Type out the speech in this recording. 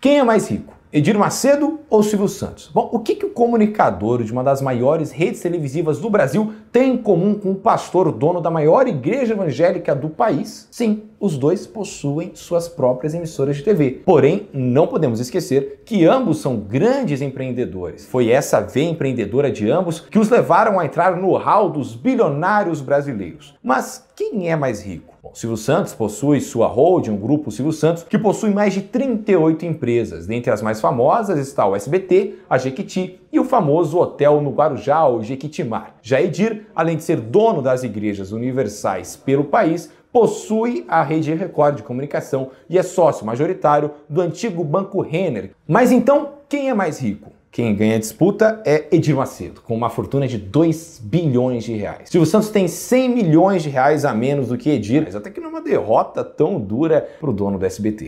Quem é mais rico? Edir Macedo ou Silvio Santos? Bom, o que, que o comunicador de uma das maiores redes televisivas do Brasil tem em comum com o pastor, o dono da maior igreja evangélica do país? Sim, os dois possuem suas próprias emissoras de TV. Porém, não podemos esquecer que ambos são grandes empreendedores. Foi essa veia empreendedora de ambos que os levaram a entrar no hall dos bilionários brasileiros. Mas quem é mais rico? Bom, Silvio Santos possui sua holding, o Grupo Silvio Santos, que possui mais de 38 empresas. Dentre as mais famosas está o SBT, a Jequiti e o famoso hotel no Guarujá, o Jequitimar. Jair, além de ser dono das igrejas universais pelo país, possui a rede Record de comunicação e é sócio majoritário do antigo Banco Renner. Mas então, quem é mais rico? Quem ganha a disputa é Edir Macedo, com uma fortuna de 2 bilhões de reais. Silvio Santos tem 100 milhões de reais a menos do que Edir, mas até que não é uma derrota tão dura para o dono do SBT.